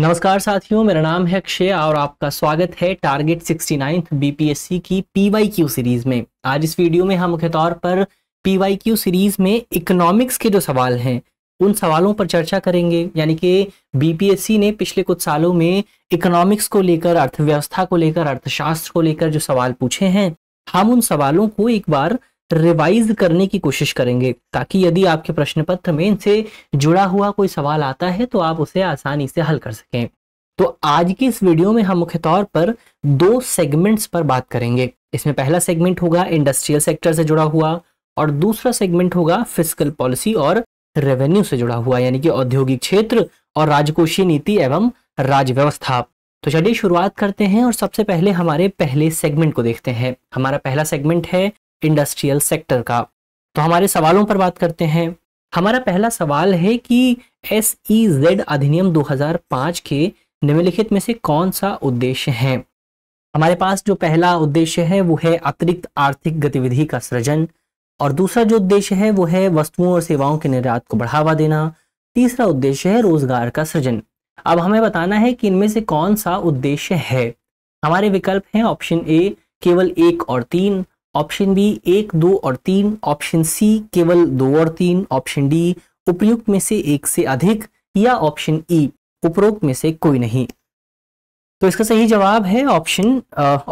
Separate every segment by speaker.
Speaker 1: नमस्कार साथियों मेरा नाम है अक्षय और आपका स्वागत है टारगेट 69 बीपीएससी की पीवाईक्यू सीरीज में आज इस वीडियो में हम मुख्य तौर पर पीवाईक्यू सीरीज में इकोनॉमिक्स के जो सवाल हैं उन सवालों पर चर्चा करेंगे यानी कि बीपीएससी ने पिछले कुछ सालों में इकोनॉमिक्स को लेकर अर्थव्यवस्था को लेकर अर्थशास्त्र को लेकर जो सवाल पूछे हैं हम उन सवालों को एक बार रिवाइज करने की कोशिश करेंगे ताकि यदि आपके प्रश्न पत्र में इनसे जुड़ा हुआ कोई सवाल आता है तो आप उसे आसानी से हल कर सकें तो आज की इस वीडियो में हम मुख्य तौर पर दो सेगमेंट्स पर बात करेंगे इसमें पहला सेगमेंट होगा इंडस्ट्रियल सेक्टर से जुड़ा हुआ और दूसरा सेगमेंट होगा फिजिकल पॉलिसी और रेवेन्यू से जुड़ा हुआ यानी कि औद्योगिक क्षेत्र और राजकोषीय नीति एवं राजव्यवस्था तो चलिए शुरुआत करते हैं और सबसे पहले हमारे पहले सेगमेंट को देखते हैं हमारा पहला सेगमेंट है इंडस्ट्रियल सेक्टर का तो हमारे सवालों पर बात करते हैं हमारा पहला सवाल है कि एस ई जेड अधिनियम 2005 के निम्नलिखित में से कौन सा उद्देश्य है हमारे पास जो पहला उद्देश्य है वो है अतिरिक्त आर्थिक गतिविधि का सृजन और दूसरा जो उद्देश्य है वो है वस्तुओं और सेवाओं के निर्यात को बढ़ावा देना तीसरा उद्देश्य है रोजगार का सृजन अब हमें बताना है कि इनमें से कौन सा उद्देश्य है हमारे विकल्प हैं ऑप्शन ए केवल एक और तीन ऑप्शन बी एक दो और तीन ऑप्शन सी केवल दो और तीन ऑप्शन डी उपयुक्त में से एक से अधिक या ऑप्शन ई उपरोक्त में से कोई नहीं तो इसका सही जवाब है ऑप्शन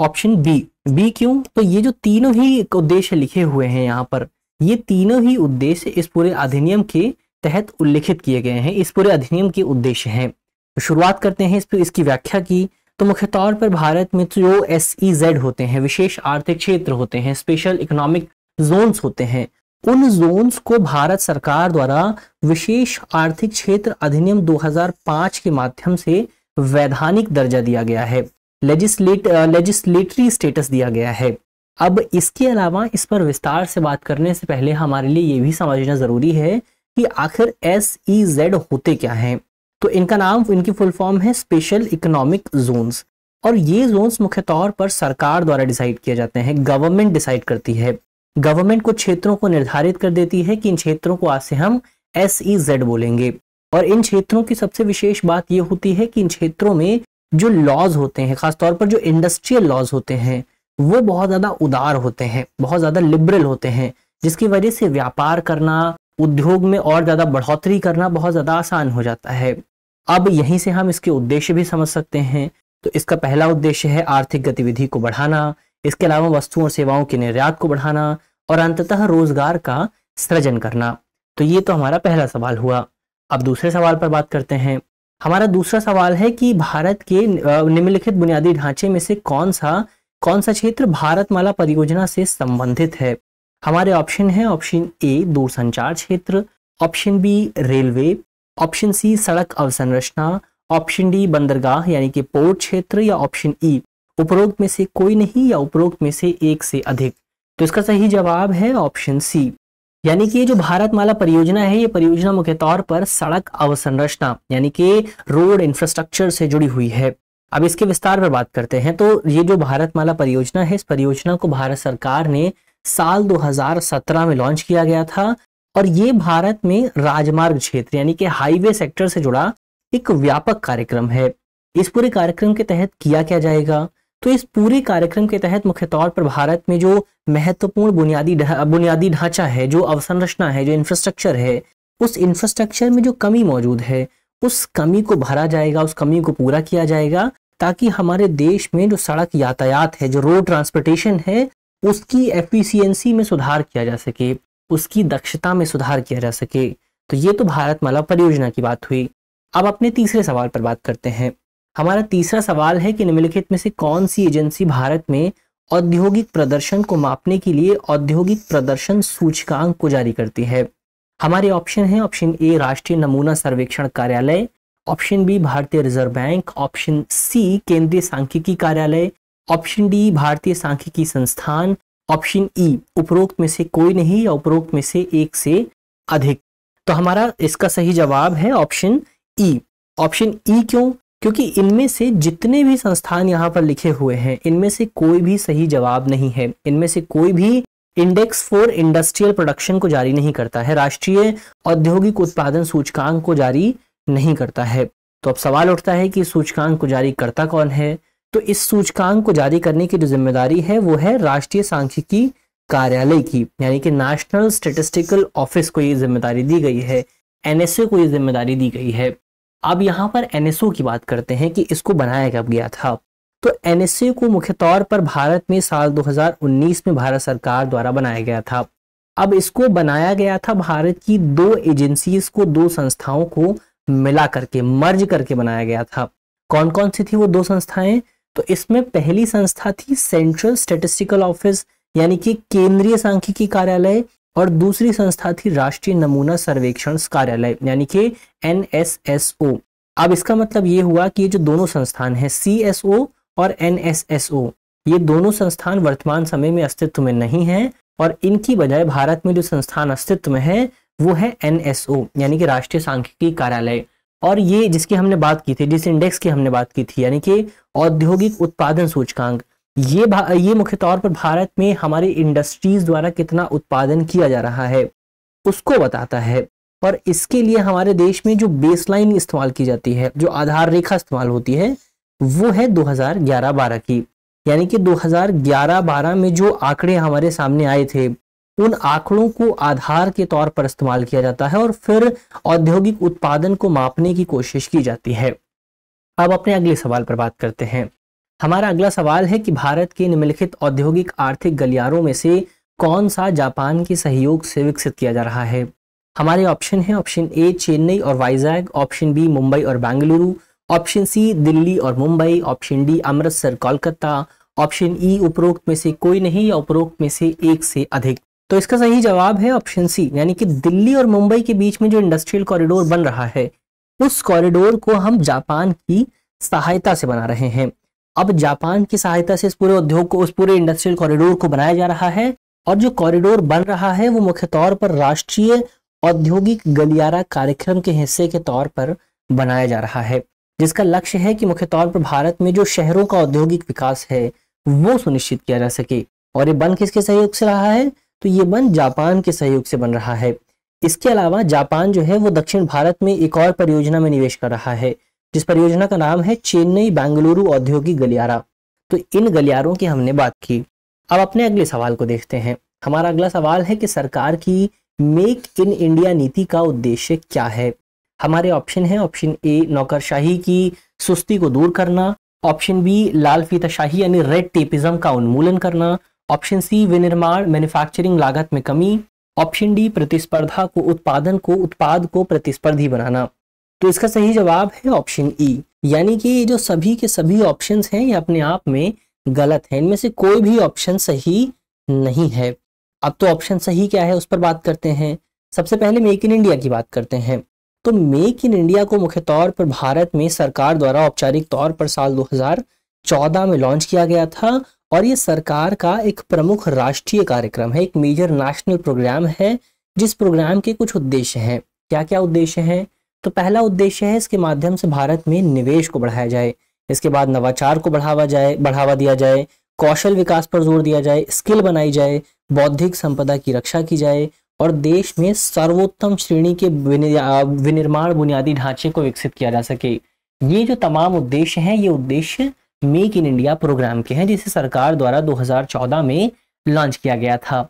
Speaker 1: ऑप्शन बी बी क्यों तो ये जो तीनों ही उद्देश्य लिखे हुए हैं यहाँ पर ये तीनों ही उद्देश्य इस पूरे अधिनियम के तहत उल्लिखित किए गए हैं इस पूरे अधिनियम के उद्देश्य हैं तो शुरुआत करते हैं इस पर इसकी व्याख्या की तो मुख्य तौर पर भारत में तो जो एस ई जेड होते हैं विशेष आर्थिक क्षेत्र होते हैं स्पेशल इकोनॉमिक जोन्स होते हैं उन जोन्स को भारत सरकार द्वारा विशेष आर्थिक क्षेत्र अधिनियम 2005 के माध्यम से वैधानिक दर्जा दिया गया है लेजिस्लेट लेजिस्लेटरी स्टेटस दिया गया है अब इसके अलावा इस पर विस्तार से बात करने से पहले हमारे लिए ये भी समझना ज़रूरी है कि आखिर एस ई जेड होते क्या हैं तो इनका नाम इनकी फुल फॉर्म है स्पेशल इकोनॉमिक जोन्स और ये जोन्स मुख्य तौर पर सरकार द्वारा डिसाइड किए जाते हैं गवर्नमेंट डिसाइड करती है गवर्नमेंट कुछ क्षेत्रों को निर्धारित कर देती है कि इन क्षेत्रों को आज से हम एस ई जेड बोलेंगे और इन क्षेत्रों की सबसे विशेष बात यह होती है कि इन क्षेत्रों में जो लॉज होते हैं खासतौर पर जो इंडस्ट्रियल लॉज होते हैं वो बहुत ज़्यादा उदार होते हैं बहुत ज़्यादा लिबरल होते हैं जिसकी वजह से व्यापार करना उद्योग में और ज़्यादा बढ़ोतरी करना बहुत ज़्यादा आसान हो जाता है अब यहीं से हम इसके उद्देश्य भी समझ सकते हैं तो इसका पहला उद्देश्य है आर्थिक गतिविधि को बढ़ाना इसके अलावा वस्तुओं और सेवाओं के निर्यात को बढ़ाना और अंततः रोजगार का सृजन करना तो ये तो हमारा पहला सवाल हुआ अब दूसरे सवाल पर बात करते हैं हमारा दूसरा सवाल है कि भारत के निम्नलिखित बुनियादी ढांचे में से कौन सा कौन सा क्षेत्र भारतमाला परियोजना से संबंधित है हमारे ऑप्शन है ऑप्शन ए दूरसंचार क्षेत्र ऑप्शन बी रेलवे ऑप्शन सी सड़क अवसंरचना ऑप्शन डी बंदरगाह यानी कि पोर्ट क्षेत्र या ऑप्शन ई उपरोक्त में से कोई नहीं या उपरोक्त में से एक से अधिक तो इसका सही जवाब है ऑप्शन सी यानी कि ये जो भारतमाला परियोजना है ये परियोजना मुख्य तौर पर सड़क अवसंरचना यानी कि रोड इंफ्रास्ट्रक्चर से जुड़ी हुई है अब इसके विस्तार पर बात करते हैं तो ये जो भारतमाला परियोजना है इस परियोजना को भारत सरकार ने साल 2017 में लॉन्च किया गया था और ये भारत में राजमार्ग क्षेत्र यानी कि हाईवे सेक्टर से जुड़ा एक व्यापक कार्यक्रम है इस पूरे कार्यक्रम के तहत किया क्या जाएगा तो इस पूरे कार्यक्रम के तहत मुख्य तौर पर भारत में जो महत्वपूर्ण बुनियादी ढा, बुनियादी ढांचा है जो अवसंरचना है जो इंफ्रास्ट्रक्चर है उस इंफ्रास्ट्रक्चर में जो कमी मौजूद है उस कमी को भरा जाएगा उस कमी को पूरा किया जाएगा ताकि हमारे देश में जो सड़क यातायात है जो रोड ट्रांसपोर्टेशन है उसकी एफिशियंसी में सुधार किया जा सके उसकी दक्षता में सुधार किया जा सके तो ये तो भारतमाला परियोजना की बात हुई अब अपने तीसरे सवाल पर बात करते हैं हमारा तीसरा सवाल है कि निम्नलिखित में से कौन सी एजेंसी भारत में औद्योगिक प्रदर्शन को मापने के लिए औद्योगिक प्रदर्शन सूचकांक को जारी करती है हमारे ऑप्शन है ऑप्शन ए राष्ट्रीय नमूना सर्वेक्षण कार्यालय ऑप्शन बी भारतीय रिजर्व बैंक ऑप्शन सी केंद्रीय सांख्यिकी कार्यालय ऑप्शन डी भारतीय सांख्यिकी संस्थान ऑप्शन ई e, उपरोक्त में से कोई नहीं या उपरोक्त में से एक से अधिक तो हमारा इसका सही जवाब है ऑप्शन ई ऑप्शन ई क्यों क्योंकि इनमें से जितने भी संस्थान यहाँ पर लिखे हुए हैं इनमें से कोई भी सही जवाब नहीं है इनमें से कोई भी इंडेक्स फॉर इंडस्ट्रियल प्रोडक्शन को जारी नहीं करता है राष्ट्रीय औद्योगिक उत्पादन सूचकांक को जारी नहीं करता है तो अब सवाल उठता है कि सूचकांक को जारी करता कौन है तो इस सूचकांक को जारी करने की जो जिम्मेदारी है वो है राष्ट्रीय सांख्यिकी कार्यालय की यानी कि नेशनल स्टेटिस्टिकल ऑफिस को ये जिम्मेदारी दी गई है एनएसओ को ये जिम्मेदारी दी गई है अब यहाँ पर एनएसओ की बात करते हैं कि इसको बनाया कब गया था तो एनएसए को मुख्य तौर पर भारत में साल 2019 में भारत सरकार द्वारा बनाया गया था अब इसको बनाया गया था भारत की दो एजेंसीज को दो संस्थाओं को मिला करके मर्ज करके बनाया गया था कौन कौन सी थी वो दो संस्थाएं तो इसमें पहली संस्था थी सेंट्रल स्टेटिस्टिकल ऑफिस यानी कि केंद्रीय सांख्यिकी कार्यालय और दूसरी संस्था थी राष्ट्रीय नमूना सर्वेक्षण कार्यालय यानी कि एन अब इसका मतलब ये हुआ कि ये जो दोनों संस्थान है सी और एन ये दोनों संस्थान वर्तमान समय में अस्तित्व में नहीं है और इनकी बजाय भारत में जो संस्थान अस्तित्व में है वो है एन यानी कि राष्ट्रीय सांख्यिकी कार्यालय और ये जिसकी हमने बात की थी जिस इंडेक्स की हमने बात की थी यानी कि औद्योगिक उत्पादन सूचकांक ये ये मुख्य तौर पर भारत में हमारे इंडस्ट्रीज द्वारा कितना उत्पादन किया जा रहा है उसको बताता है और इसके लिए हमारे देश में जो बेसलाइन इस्तेमाल की जाती है जो आधार रेखा इस्तेमाल होती है वो है 2011-12 की यानी कि 2011-12 में जो आंकड़े हमारे सामने आए थे उन आंकड़ों को आधार के तौर पर इस्तेमाल किया जाता है और फिर औद्योगिक उत्पादन को मापने की कोशिश की जाती है अब अपने अगले सवाल पर बात करते हैं हमारा अगला सवाल है कि भारत के निम्नलिखित औद्योगिक आर्थिक गलियारों में से कौन सा जापान के सहयोग से विकसित किया जा रहा है हमारे ऑप्शन है ऑप्शन ए चेन्नई और वाइजैग ऑप्शन बी मुंबई और बेंगलुरु ऑप्शन सी दिल्ली और Mumbai option D Amritsar Kolkata option E उपरोक्त में से कोई नहीं या उपरोक्त में से एक से अधिक तो इसका सही जवाब है ऑप्शन सी यानी कि दिल्ली और मुंबई के बीच में जो इंडस्ट्रियल कॉरिडोर बन रहा है उस कॉरिडोर को हम जापान की सहायता से बना रहे हैं अब जापान की सहायता से इस पूरे उद्योग को उस पूरे इंडस्ट्रियल कॉरिडोर को बनाया जा रहा है और जो कॉरिडोर बन रहा है वो मुख्य तौर पर राष्ट्रीय औद्योगिक गलियारा कार्यक्रम के हिस्से के तौर पर बनाया जा रहा है जिसका लक्ष्य है कि मुख्य तौर पर भारत में जो शहरों का औद्योगिक विकास है वो सुनिश्चित किया जा सके और ये बन किसके सहयोग से रहा है तो ये बन जापान के सहयोग से बन रहा है इसके अलावा जापान जो है वो दक्षिण भारत में एक और परियोजना में निवेश कर रहा है जिस परियोजना का नाम है चेन्नई बेंगलुरु औद्योगिक गलियारा तो इन गलियारों की हमने बात की अब अपने अगले सवाल को देखते हैं हमारा अगला सवाल है कि सरकार की मेक इन इंडिया नीति का उद्देश्य क्या है हमारे ऑप्शन है ऑप्शन ए नौकरशाही की सुस्ती को दूर करना ऑप्शन बी लाल फीताशाही यानी रेड टेपिज्म का उन्मूलन करना ऑप्शन सी विनिर्माण मैन्युफैक्चरिंग लागत में कमी ऑप्शन डी प्रतिस्पर्धा को उत्पादन को उत्पाद को प्रतिस्पर्धी बनाना तो इसका सही जवाब है ऑप्शन ई यानी कि ये जो सभी के सभी ऑप्शन हैं ये अपने आप में गलत है इनमें से कोई भी ऑप्शन सही नहीं है अब तो ऑप्शन सही क्या है उस पर बात करते हैं सबसे पहले मेक इन इंडिया की बात करते हैं तो मेक इन इंडिया को मुख्य तौर पर भारत में सरकार द्वारा औपचारिक तौर पर साल 2014 में लॉन्च किया गया था और ये सरकार का एक प्रमुख राष्ट्रीय कार्यक्रम है एक मेजर नेशनल प्रोग्राम है जिस प्रोग्राम के कुछ उद्देश्य हैं क्या क्या उद्देश्य हैं तो पहला उद्देश्य है इसके माध्यम से भारत में निवेश को बढ़ाया जाए इसके बाद नवाचार को बढ़ावा जाए बढ़ावा दिया जाए कौशल विकास पर जोर दिया जाए स्किल बनाई जाए बौद्धिक संपदा की रक्षा की जाए और देश में सर्वोत्तम श्रेणी के विनिर्माण बुनियादी ढांचे को विकसित किया जा सके ये जो तमाम उद्देश्य हैं ये उद्देश्य मेक इन इंडिया प्रोग्राम के हैं जिसे सरकार द्वारा 2014 में लॉन्च किया गया था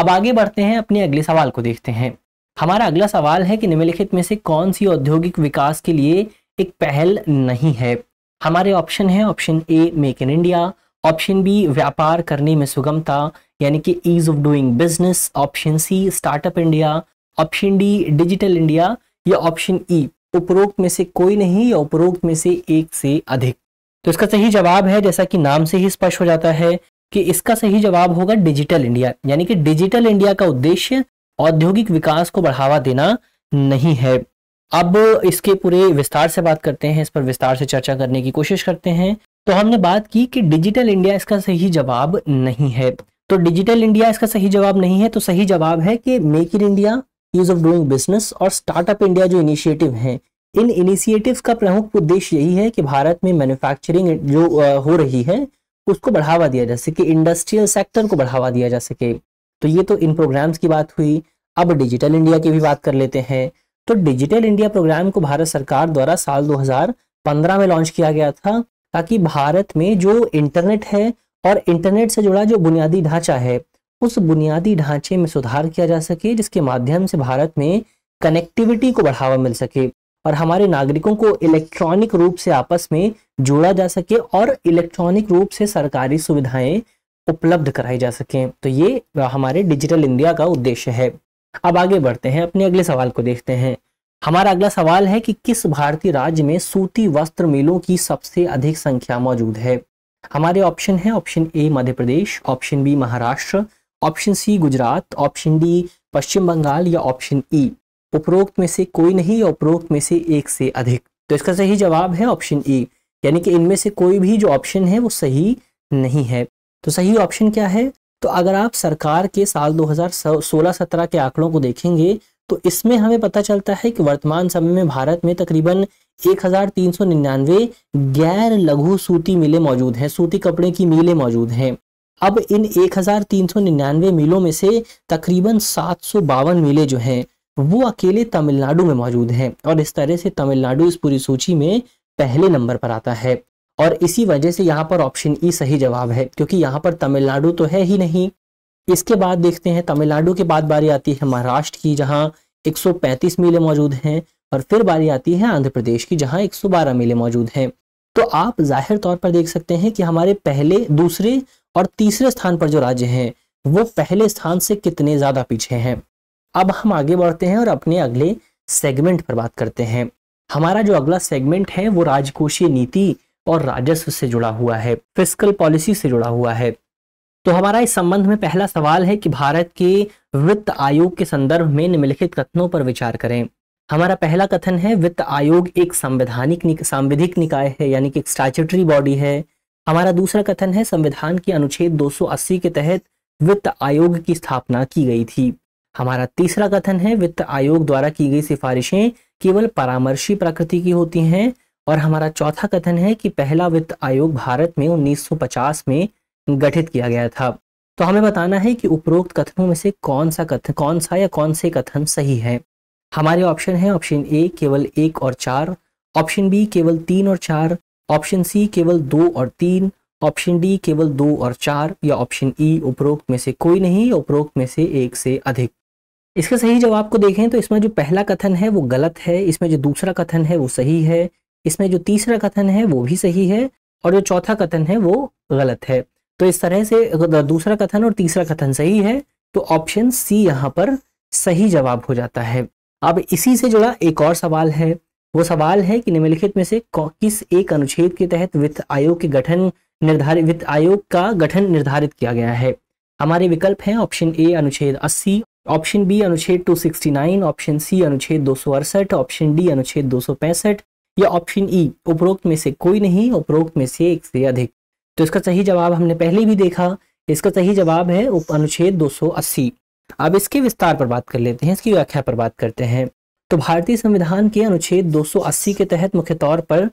Speaker 1: अब आगे बढ़ते हैं अपने अगले सवाल को देखते हैं हमारा अगला सवाल है कि निम्नलिखित में से कौन सी औद्योगिक विकास के लिए एक पहल नहीं है हमारे ऑप्शन है option A make in India option B व्यापार करने में सुगमता यानी कि ease of doing business option C startup India option D digital India या ऑप्शन ई उपरोक्त में से कोई नहीं या उपरोक्त में से एक से अधिक तो इसका सही जवाब है जैसा कि नाम से ही स्पष्ट हो जाता है कि इसका सही जवाब होगा डिजिटल इंडिया यानी कि डिजिटल इंडिया का उद्देश्य औद्योगिक विकास को बढ़ावा देना नहीं है अब इसके पूरे विस्तार से बात करते हैं इस पर विस्तार से चर्चा करने की कोशिश करते हैं तो हमने बात की कि डिजिटल इंडिया इसका सही जवाब नहीं है तो डिजिटल इंडिया इसका सही जवाब नहीं है तो सही जवाब है कि make in India ease of doing business और स्टार्टअप इंडिया जो इनिशिएटिव हैं इन इनिशिएटिव्स का प्रमुख उद्देश्य यही है कि भारत में मैन्युफैक्चरिंग जो हो रही है उसको बढ़ावा दिया जा सके इंडस्ट्रियल सेक्टर को बढ़ावा दिया जा सके तो ये तो इन प्रोग्राम्स की बात हुई अब डिजिटल इंडिया की भी बात कर लेते हैं तो डिजिटल इंडिया प्रोग्राम को भारत सरकार द्वारा साल 2015 में लॉन्च किया गया था ताकि भारत में जो इंटरनेट है और इंटरनेट से जुड़ा जो बुनियादी ढांचा है उस बुनियादी ढांचे में सुधार किया जा सके जिसके माध्यम से भारत में कनेक्टिविटी को बढ़ावा मिल सके और हमारे नागरिकों को इलेक्ट्रॉनिक रूप से आपस में जोड़ा जा सके और इलेक्ट्रॉनिक रूप से सरकारी सुविधाएं उपलब्ध कराई जा सके तो ये हमारे डिजिटल इंडिया का उद्देश्य है अब आगे बढ़ते हैं अपने अगले सवाल को देखते हैं हमारा अगला सवाल है कि किस भारतीय राज्य में सूती वस्त्र मिलों की सबसे अधिक संख्या मौजूद है हमारे ऑप्शन है option A Madhya Pradesh option B Maharashtra option C Gujarat option D Paschim Bengal या ऑप्शन ई e. उपरोक्त में से कोई नहीं या उपरोक्त में से एक से अधिक तो इसका सही जवाब है ऑप्शन ई यानी कि इनमें से कोई भी जो ऑप्शन है वो सही नहीं है तो सही ऑप्शन क्या है तो अगर आप सरकार के साल 2016-17 के आंकड़ों को देखेंगे तो इसमें हमें पता चलता है कि वर्तमान समय में भारत में तकरीबन 1399 गैर लघु सूती मिलें मौजूद हैं सूती कपड़े की मिलें मौजूद हैं अब इन 1399 मिलों में से तकरीबन सात मिलें जो हैं वो अकेले तमिलनाडु में मौजूद हैं और इस तरह से तमिलनाडु इस पूरी सूची में पहले नंबर पर आता है और इसी वजह से यहाँ पर ऑप्शन ई सही जवाब है क्योंकि यहाँ पर तमिलनाडु तो है ही नहीं इसके बाद देखते हैं तमिलनाडु के बाद बारी आती है महाराष्ट्र की जहाँ 135 मेले मौजूद हैं और फिर बारी आती है आंध्र प्रदेश की जहाँ 112 मीले मौजूद हैं तो आप जाहिर तौर पर देख सकते हैं कि हमारे पहले दूसरे और तीसरे स्थान पर जो राज्य हैं वो पहले स्थान से कितने ज़्यादा पीछे हैं अब हम आगे बढ़ते हैं और अपने अगले सेगमेंट पर बात करते हैं हमारा जो अगला सेगमेंट है वो राजकोषीय नीति और राजस्व से जुड़ा हुआ है फिस्कल पॉलिसी से जुड़ा हुआ है तो हमारा इस संबंध में पहला सवाल है कि भारत के वित्त आयोग के संदर्भ में निम्नलिखित कथनों पर विचार करें हमारा पहला कथन है वित्त आयोग एक संवैधानिक निक, सांविधिक निकाय है यानी कि एक स्टैचुटरी बॉडी है हमारा दूसरा कथन है संविधान के अनुच्छेद 280 के तहत वित्त आयोग की स्थापना की गई थी हमारा तीसरा कथन है वित्त आयोग द्वारा की गई सिफारिशें केवल परामर्शी प्रकृति की होती हैं और हमारा चौथा कथन है कि पहला वित्त आयोग भारत में 1950 में गठित किया गया था तो हमें बताना है कि उपरोक्त कथनों में से कौन सा कथन कौन सा या कौन से कथन सही है हमारे ऑप्शन है ऑप्शन ए केवल एक और चार ऑप्शन बी केवल तीन और चार ऑप्शन सी केवल दो और तीन ऑप्शन डी केवल दो और चार या ऑप्शन ई e, उपरोक्त में से कोई नहीं उपरोक्त में से एक से अधिक इसका सही जवाब को देखें तो इसमें जो पहला कथन है वो गलत है इसमें जो दूसरा कथन है वो सही है इसमें जो तीसरा कथन है वो भी सही है और जो चौथा कथन है वो गलत है तो इस तरह से दूसरा कथन और तीसरा कथन सही है तो ऑप्शन सी यहाँ पर सही जवाब हो जाता है अब इसी से जुड़ा एक और सवाल है वो सवाल है कि निम्नलिखित में से किस एक अनुच्छेद के तहत वित्त आयोग के गठन निर्धारित वित्त आयोग का गठन निर्धारित किया गया है हमारे विकल्प हैं ऑप्शन ए अनुच्छेद ऑप्शन बी अनुच्छेद 269, ऑप्शन सी अनुच्छेद दो ऑप्शन डी अनुच्छेद दो या ऑप्शन ई e, उपरोक्त में से कोई नहीं उपरोक्त में से एक से अधिक तो इसका सही जवाब हमने पहले भी देखा इसका सही जवाब है उप अनुच्छेद 280 अब इसके विस्तार पर बात कर लेते हैं इसकी व्याख्या पर बात करते हैं तो भारतीय संविधान के अनुच्छेद 280 के तहत मुख्य तौर पर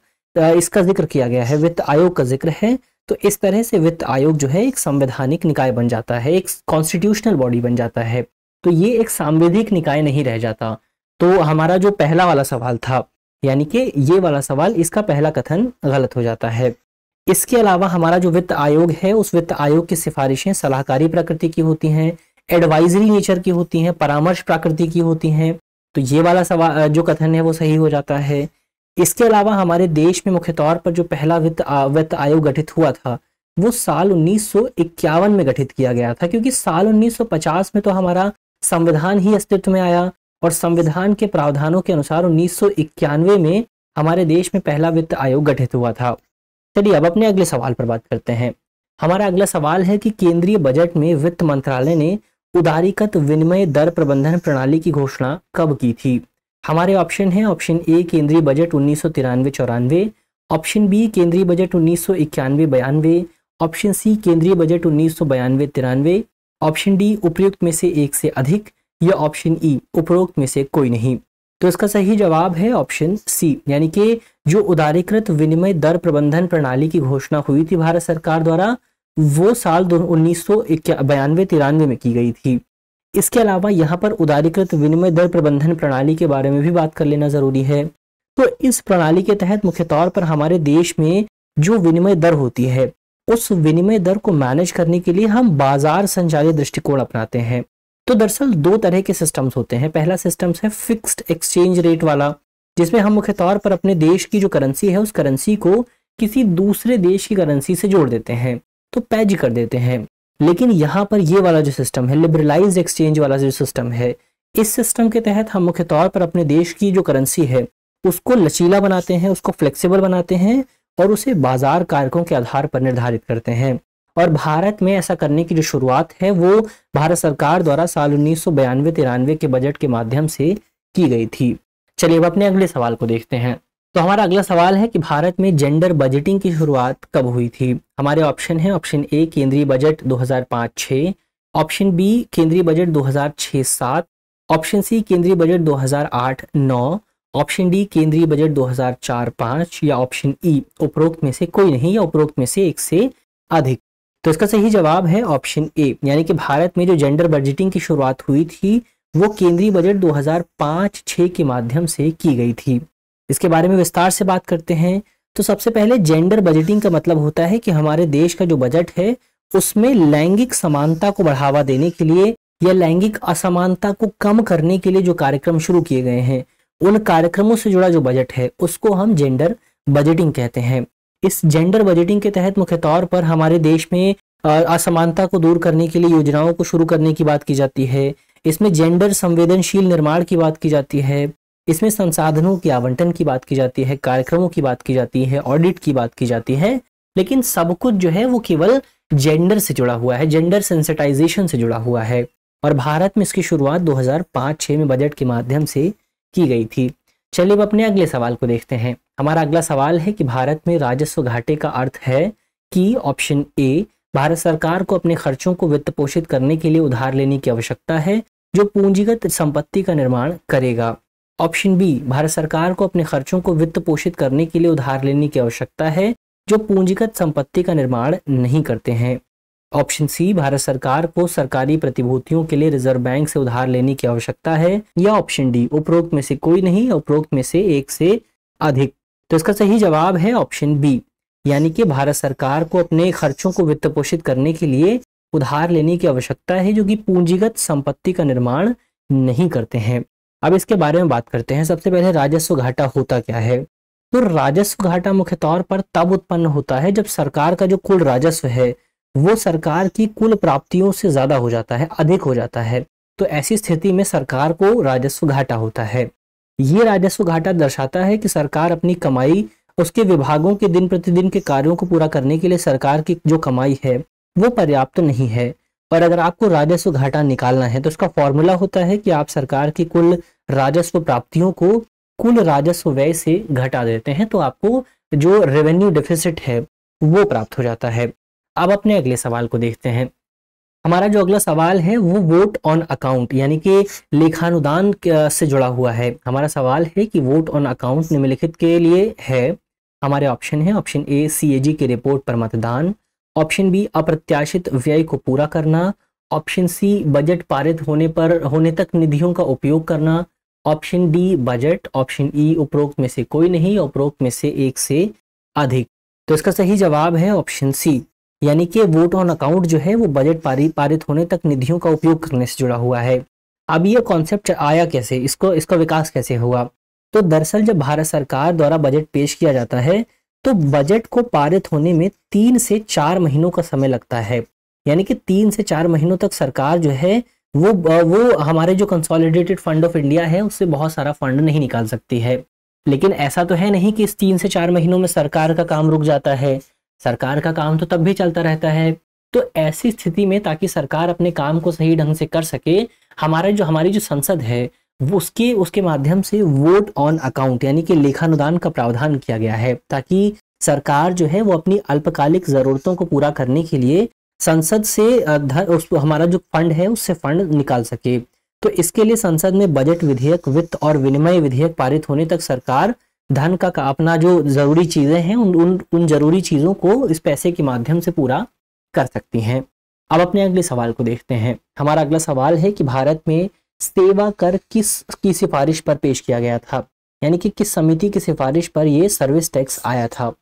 Speaker 1: इसका जिक्र किया गया है वित्त आयोग का जिक्र है तो इस तरह से वित्त आयोग जो है एक संवैधानिक निकाय बन जाता है एक कॉन्स्टिट्यूशनल बॉडी बन जाता है तो ये एक सांवेदिक निकाय नहीं रह जाता तो हमारा जो पहला वाला सवाल था यानी कि ये वाला सवाल इसका पहला कथन गलत हो जाता है इसके अलावा हमारा जो वित्त आयोग है उस वित्त आयोग की सिफारिशें सलाहकारी प्रकृति की होती हैं एडवाइजरी नेचर की होती हैं परामर्श प्रकृति की होती हैं तो ये वाला सवाल जो कथन है वो सही हो जाता है इसके अलावा हमारे देश में मुख्य तौर पर जो पहला वित्त वित्त आयोग गठित हुआ था वो साल उन्नीस में गठित किया गया था क्योंकि साल उन्नीस में तो हमारा संविधान ही अस्तित्व में आया और संविधान के प्रावधानों के अनुसार उन्नीस में हमारे देश में पहला वित्त आयोग गठित हुआ था चलिए अब अपने अगले सवाल पर बात करते हैं हमारा अगला सवाल है कि केंद्रीय बजट में वित्त मंत्रालय ने उदारीकृत विनिमय दर प्रबंधन प्रणाली की घोषणा कब की थी हमारे ऑप्शन है ऑप्शन ए केंद्रीय बजट उन्नीस सौ तिरानवे चौरानवे ऑप्शन बी केंद्रीय बजट उन्नीस सौ इक्यानवे बयानवे ऑप्शन सी केंद्रीय बजट उन्नीस सौ बयानवे तिरानवे ऑप्शन डी उपयुक्त में से एक से अधिक या ऑप्शन ई उपरोक्त में से कोई नहीं तो इसका सही जवाब है ऑप्शन सी यानी कि जो उदारीकृत विनिमय दर प्रबंधन प्रणाली की घोषणा हुई थी भारत सरकार द्वारा वो साल उन्नीस सौ बयानवे तिरानवे में की गई थी इसके अलावा यहाँ पर उदारीकृत विनिमय दर प्रबंधन प्रणाली के बारे में भी बात कर लेना जरूरी है तो इस प्रणाली के तहत मुख्य तौर पर हमारे देश में जो विनिमय दर होती है उस विनिमय दर को मैनेज करने के लिए हम बाजार संचालित दृष्टिकोण अपनाते हैं तो दरअसल दो तरह के सिस्टम्स होते हैं पहला सिस्टम्स है फिक्स्ड एक्सचेंज रेट वाला जिसमें हम मुख्य तौर पर अपने देश की जो करेंसी है उस करेंसी को किसी दूसरे देश की करेंसी से जोड़ देते हैं तो पैज कर देते हैं लेकिन यहाँ पर ये वाला जो सिस्टम है लिबरलाइज एक्सचेंज वाला जो सिस्टम है इस सिस्टम के तहत हम मुख्य तौर पर अपने देश की जो करेंसी है उसको लचीला बनाते हैं उसको फ्लेक्सिबल बनाते हैं और उसे बाजार कारकों के आधार पर निर्धारित करते हैं और भारत में ऐसा करने की जो शुरुआत है वो भारत सरकार द्वारा साल उन्नीस सौ बयानवे तिरानवे के बजट के माध्यम से की गई थी चलिए अब अपने अगले सवाल को देखते हैं तो हमारा अगला सवाल है कि भारत में जेंडर बजटिंग की शुरुआत कब हुई थी हमारे ऑप्शन है ऑप्शन ए केंद्रीय बजट 2005-6 ऑप्शन बी केंद्रीय बजट 2006-7 ऑप्शन सी केंद्रीय बजट 2008-9 ऑप्शन डी केंद्रीय बजट 2004-5 या ऑप्शन ई e, उपरोक्त में से कोई नहीं या उपरोक्त में से एक से अधिक तो इसका सही जवाब है ऑप्शन ए यानी कि भारत में जो जेंडर बजटिंग की शुरुआत हुई थी वो केंद्रीय बजट 2005-6 के माध्यम से की गई थी इसके बारे में विस्तार से बात करते हैं तो सबसे पहले जेंडर बजटिंग का मतलब होता है कि हमारे देश का जो बजट है उसमें लैंगिक समानता को बढ़ावा देने के लिए या लैंगिक असमानता को कम करने के लिए जो कार्यक्रम शुरू किए गए हैं उन कार्यक्रमों से जुड़ा जो बजट है उसको हम जेंडर बजटिंग कहते हैं इस जेंडर बजटिंग के तहत मुख्य तौर पर हमारे देश में असमानता को दूर करने के लिए योजनाओं को शुरू करने की बात की जाती है इसमें जेंडर संवेदनशील निर्माण की बात की जाती है इसमें संसाधनों के आवंटन की बात की जाती है कार्यक्रमों की बात की जाती है ऑडिट की बात की जाती है लेकिन सब कुछ जो है वो केवल जेंडर से जुड़ा हुआ है जेंडर सेंसिटाइजेशन से जुड़ा हुआ है और भारत में इसकी शुरुआत 2005-6 में बजट के माध्यम से की गई थी चलिए अब अपने अगले सवाल को देखते हैं हमारा अगला सवाल है कि भारत में राजस्व घाटे का अर्थ है कि ऑप्शन ए भारत सरकार को अपने खर्चों को वित्त पोषित करने के लिए उधार लेने की आवश्यकता है जो पूंजीगत संपत्ति का निर्माण करेगा ऑप्शन बी भारत सरकार को अपने खर्चों को वित्त पोषित करने के लिए उधार लेने की आवश्यकता है जो पूंजीगत संपत्ति का निर्माण नहीं करते हैं ऑप्शन सी भारत सरकार को सरकारी प्रतिभूतियों के लिए रिजर्व बैंक से उधार लेने की आवश्यकता है या ऑप्शन डी उपरोक्त में से कोई नहीं उपरोक्त में से एक से अधिक तो इसका सही जवाब है ऑप्शन बी यानी कि भारत सरकार को अपने खर्चों को वित्त पोषित करने के लिए उधार लेने की आवश्यकता है जो कि पूंजीगत संपत्ति का निर्माण नहीं करते हैं अब इसके बारे में बात करते हैं सबसे पहले राजस्व घाटा होता क्या है तो राजस्व घाटा मुख्य तौर पर तब उत्पन्न होता है जब सरकार का जो कुल राजस्व है वो सरकार की कुल प्राप्तियों से ज्यादा हो जाता है अधिक हो जाता है तो ऐसी स्थिति में सरकार को राजस्व घाटा होता है ये राजस्व घाटा दर्शाता है कि सरकार अपनी कमाई उसके विभागों के दिन प्रतिदिन के कार्यों को पूरा करने के लिए सरकार की जो कमाई है वो पर्याप्त तो नहीं है और अगर आपको राजस्व घाटा निकालना है तो उसका फॉर्मूला होता है कि आप सरकार की कुल राजस्व प्राप्तियों को कुल राजस्व व्यय से घटा देते हैं तो आपको जो रेवेन्यू डिफिसिट है वो प्राप्त हो जाता है अब अपने अगले सवाल को देखते हैं हमारा जो अगला सवाल है वो वोट ऑन अकाउंट यानी कि लेखानुदान से जुड़ा हुआ है हमारा सवाल है कि वोट ऑन अकाउंट निम्नलिखित के लिए है हमारे ऑप्शन है ऑप्शन ए सी की रिपोर्ट पर मतदान ऑप्शन बी अप्रत्याशित व्यय को पूरा करना ऑप्शन सी बजट पारित होने पर होने तक निधियों का उपयोग करना option D budget option E उपरोक्त में से कोई नहीं उपरोक्त में से एक से अधिक तो इसका सही जवाब है ऑप्शन सी यानी कि वोट ऑन अकाउंट जो है वो बजट पारित होने तक निधियों का उपयोग करने से जुड़ा हुआ है अब ये कॉन्सेप्ट आया कैसे इसको इसका विकास कैसे हुआ तो दरअसल जब भारत सरकार द्वारा बजट पेश किया जाता है तो बजट को पारित होने में तीन से चार महीनों का समय लगता है यानी कि तीन से चार महीनों तक सरकार जो है वो वो हमारे जो कंसोलिडेटेड फंड ऑफ इंडिया है उससे बहुत सारा फंड नहीं निकाल सकती है लेकिन ऐसा तो है नहीं कि इस तीन से चार महीनों में सरकार का काम रुक जाता है सरकार का काम तो तब भी चलता रहता है तो ऐसी स्थिति में ताकि सरकार अपने काम को सही ढंग से कर सके हमारा जो हमारी जो संसद है वो उसके उसके माध्यम से वोट ऑन अकाउंट यानी कि लेखानुदान का प्रावधान किया गया है ताकि सरकार जो है वो अपनी अल्पकालिक ज़रूरतों को पूरा करने के लिए संसद से धन उस हमारा जो फंड है उससे फंड निकाल सके तो इसके लिए संसद में बजट विधेयक वित्त और विनिमय विधेयक पारित होने तक सरकार धन का, का अपना जो ज़रूरी चीज़ें हैं उन उन उन ज़रूरी चीज़ों को इस पैसे के माध्यम से पूरा कर सकती हैं अब अपने अगले सवाल को देखते हैं हमारा अगला सवाल है कि भारत में सेवा कर किस की सिफारिश पर पेश किया गया था यानी कि किस समिति की सिफारिश पर यह सर्विस टैक्स आया था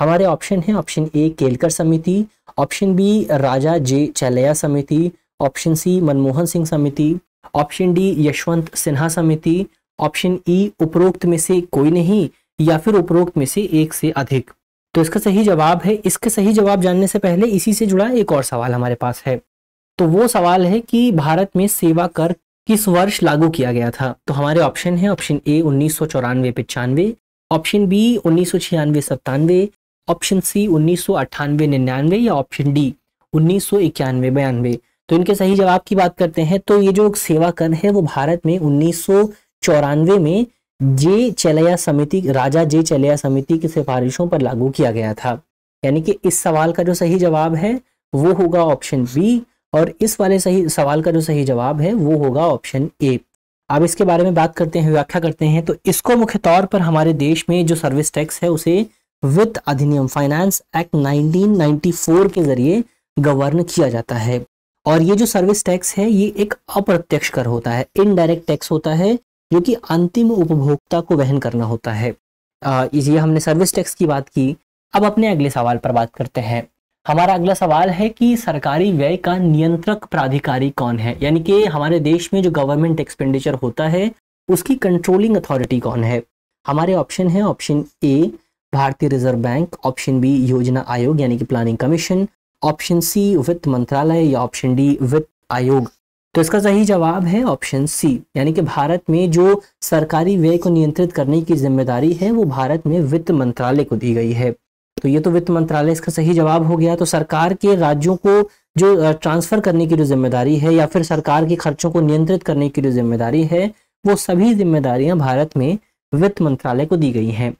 Speaker 1: हमारे ऑप्शन है ऑप्शन ए केलकर समिति ऑप्शन बी राजा जे चैलया समिति ऑप्शन सी मनमोहन सिंह समिति ऑप्शन डी यशवंत सिन्हा समिति ऑप्शन ई e उपरोक्त में से कोई नहीं या फिर उपरोक्त में से एक से अधिक तो इसका सही जवाब है इसके सही जवाब जानने से पहले इसी से जुड़ा एक और सवाल हमारे पास है तो वो सवाल है कि भारत में सेवा कर किस वर्ष लागू किया गया था तो हमारे ऑप्शन है ऑप्शन ए उन्नीस सौ चौरानवे पचानवे ऑप्शन बी उन्नीस सौ छियानवे सत्तानवे ऑप्शन सी उन्नीस सौ अट्ठानवे निन्यानवे या ऑप्शन डी उन्नीस सौ इक्यानवे बयानवे तो इनके सही जवाब की बात करते हैं तो ये जो सेवा कर है वो भारत में उन्नीस सौ चौरानवे में जे चलया समिति राजा जे चलया समिति की सिफारिशों पर लागू किया गया था यानी कि इस सवाल का जो सही जवाब है वो होगा ऑप्शन बी और इस वाले सही सवाल का जो सही जवाब है वो होगा ऑप्शन ए अब इसके बारे में बात करते हैं व्याख्या करते हैं तो इसको मुख्य तौर पर हमारे देश में जो सर्विस टैक्स है उसे वित्त अधिनियम फाइनेंस एक्ट 1994 के जरिए गवर्न किया जाता है और ये जो सर्विस टैक्स है ये एक अप्रत्यक्ष कर होता है इनडायरेक्ट टैक्स होता है जो कि अंतिम उपभोक्ता को वहन करना होता है ये हमने सर्विस टैक्स की बात की अब अपने अगले सवाल पर बात करते हैं हमारा अगला सवाल है कि सरकारी व्यय का नियंत्रक प्राधिकारी कौन है यानी कि हमारे देश में जो गवर्नमेंट एक्सपेंडिचर होता है उसकी कंट्रोलिंग अथॉरिटी कौन है हमारे ऑप्शन है ऑप्शन ए भारतीय रिजर्व बैंक ऑप्शन बी योजना आयोग यानी कि प्लानिंग कमीशन ऑप्शन सी वित्त मंत्रालय या ऑप्शन डी वित्त आयोग तो इसका सही जवाब है ऑप्शन सी यानी कि भारत में जो सरकारी व्यय को नियंत्रित करने की जिम्मेदारी है वो भारत में वित्त मंत्रालय को दी गई है तो ये तो वित्त मंत्रालय इसका सही जवाब हो गया तो सरकार के राज्यों को जो ट्रांसफर करने की जो जिम्मेदारी है या फिर सरकार के खर्चों को नियंत्रित करने की जो जिम्मेदारी है वो सभी जिम्मेदारियां भारत में वित्त मंत्रालय को दी गई हैं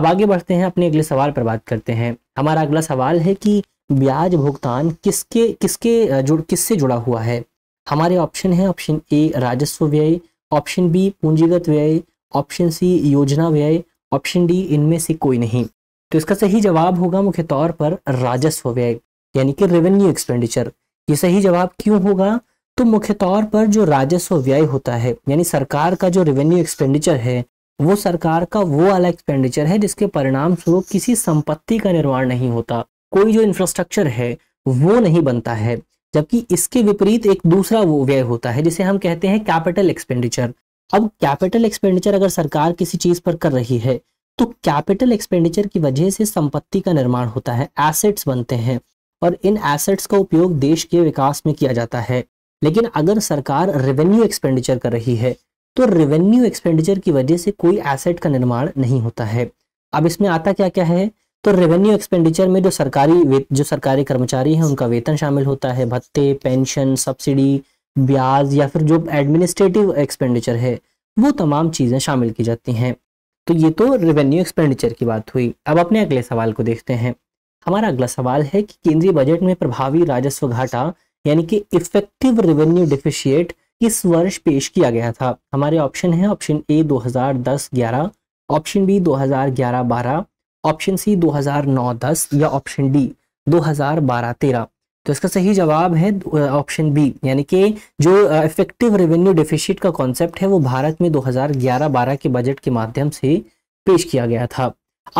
Speaker 1: अब आगे बढ़ते हैं अपने अगले सवाल पर बात करते हैं हमारा अगला सवाल है कि ब्याज भुगतान किसके किसके जुड़ किससे जुड़ा हुआ है हमारे ऑप्शन है ऑप्शन ए राजस्व व्यय ऑप्शन बी पूंजीगत व्यय ऑप्शन सी योजना व्यय ऑप्शन डी इनमें से कोई नहीं तो इसका सही जवाब होगा मुख्य तौर पर राजस्व व्यय यानी कि रेवेन्यू एक्सपेंडिचर ये सही जवाब क्यों होगा तो मुख्य तौर पर जो राजस्व व्यय होता है यानी सरकार का जो रेवेन्यू एक्सपेंडिचर है वो सरकार का वो वाला एक्सपेंडिचर है जिसके परिणाम स्वरूप किसी संपत्ति का निर्माण नहीं होता कोई जो इंफ्रास्ट्रक्चर है वो नहीं बनता है जबकि इसके विपरीत एक दूसरा वो व्यय होता है जिसे हम कहते हैं कैपिटल एक्सपेंडिचर अब कैपिटल एक्सपेंडिचर अगर सरकार किसी चीज पर कर रही है तो कैपिटल एक्सपेंडिचर की वजह से संपत्ति का निर्माण होता है एसेट्स बनते हैं और इन एसेट्स का उपयोग देश के विकास में किया जाता है लेकिन अगर सरकार रेवेन्यू एक्सपेंडिचर कर रही है तो रेवेन्यू एक्सपेंडिचर की वजह से कोई एसेट का निर्माण नहीं होता है अब इसमें आता क्या क्या है तो रेवेन्यू एक्सपेंडिचर में जो सरकारी जो सरकारी कर्मचारी हैं उनका वेतन शामिल होता है भत्ते पेंशन सब्सिडी ब्याज या फिर जो एडमिनिस्ट्रेटिव एक्सपेंडिचर है वो तमाम चीज़ें शामिल की जाती हैं तो ये तो रेवेन्यू एक्सपेंडिचर की बात हुई अब अपने अगले सवाल को देखते हैं हमारा अगला सवाल है कि केंद्रीय बजट में प्रभावी राजस्व घाटा यानी कि इफेक्टिव रेवेन्यू डिफिशिएट किस वर्ष पेश किया गया था हमारे ऑप्शन है option A 2010-11 option B 2011-12 option C 2009-10 या ऑप्शन डी 2012-13 तो इसका सही जवाब है ऑप्शन बी यानी कि जो इफेक्टिव रेवेन्यू डिफिशिट का कॉन्सेप्ट है वो भारत में 2011-12 के बजट के माध्यम से पेश किया गया था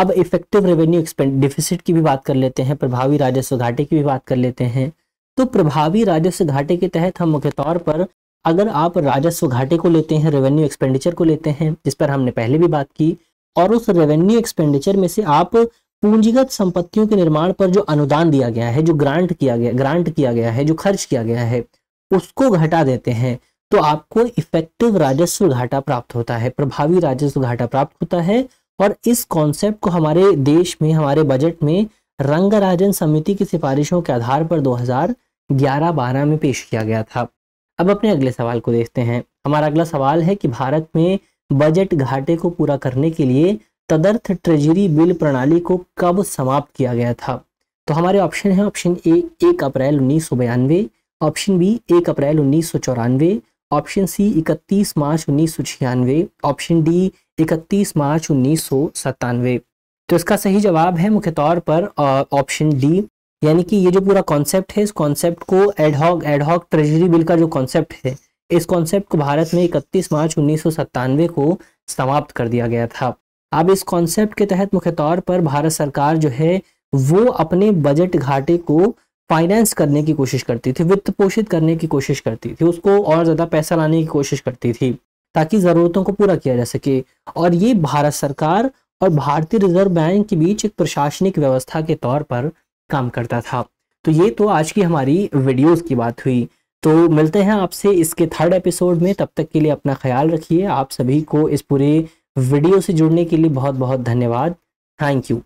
Speaker 1: अब इफेक्टिव रेवेन्यू एक्सपेंड डिफिसिट की भी बात कर लेते हैं प्रभावी राजस्व घाटे की भी बात कर लेते हैं तो प्रभावी राजस्व घाटे के तहत हम मुख्य तौर पर अगर आप राजस्व घाटे को लेते हैं रेवेन्यू एक्सपेंडिचर को लेते हैं जिस पर हमने पहले भी बात की और उस रेवेन्यू एक्सपेंडिचर में से आप पूंजीगत संपत्तियों के निर्माण पर जो अनुदान दिया गया है जो ग्रांट किया गया ग्रांट किया गया है जो खर्च किया गया है उसको घटा देते हैं तो आपको इफेक्टिव राजस्व घाटा प्राप्त होता है प्रभावी राजस्व घाटा प्राप्त होता है और इस कॉन्सेप्ट को हमारे देश में हमारे बजट में रंगराजन समिति की सिफारिशों के आधार पर 2011-12 में पेश किया गया था अब अपने अगले सवाल को देखते हैं हमारा अगला सवाल है कि भारत में बजट घाटे को पूरा करने के लिए तदर्थ ट्रेजरी बिल प्रणाली को कब समाप्त किया गया था तो हमारे ऑप्शन है ऑप्शन ए एक अप्रैल उन्नीस ऑप्शन बी एक अप्रैल उन्नीस ऑप्शन सी इकतीस मार्च उन्नीस ऑप्शन डी इकतीस मार्च उन्नीस तो इसका सही जवाब है मुख्य तौर पर ऑप्शन डी यानी कि ये जो पूरा कॉन्सेप्ट है इस कॉन्सेप्ट को एडहॉक एडहॉक ट्रेजरी बिल का जो कॉन्सेप्ट है इस कॉन्सेप्ट को भारत में 31 मार्च उन्नीस को समाप्त कर दिया गया था अब इस कॉन्सेप्ट के तहत मुख्य तौर पर भारत सरकार जो है वो अपने बजट घाटे को फाइनेंस करने की कोशिश करती थी वित्त पोषित करने की कोशिश करती थी उसको और ज़्यादा पैसा लाने की कोशिश करती थी ताकि ज़रूरतों को पूरा किया जा सके और ये भारत सरकार और भारतीय रिजर्व बैंक के बीच एक प्रशासनिक व्यवस्था के तौर पर काम करता था तो ये तो आज की हमारी वीडियोस की बात हुई तो मिलते हैं आपसे इसके थर्ड एपिसोड में तब तक के लिए अपना ख्याल रखिए आप सभी को इस पूरे वीडियो से जुड़ने के लिए बहुत बहुत धन्यवाद थैंक यू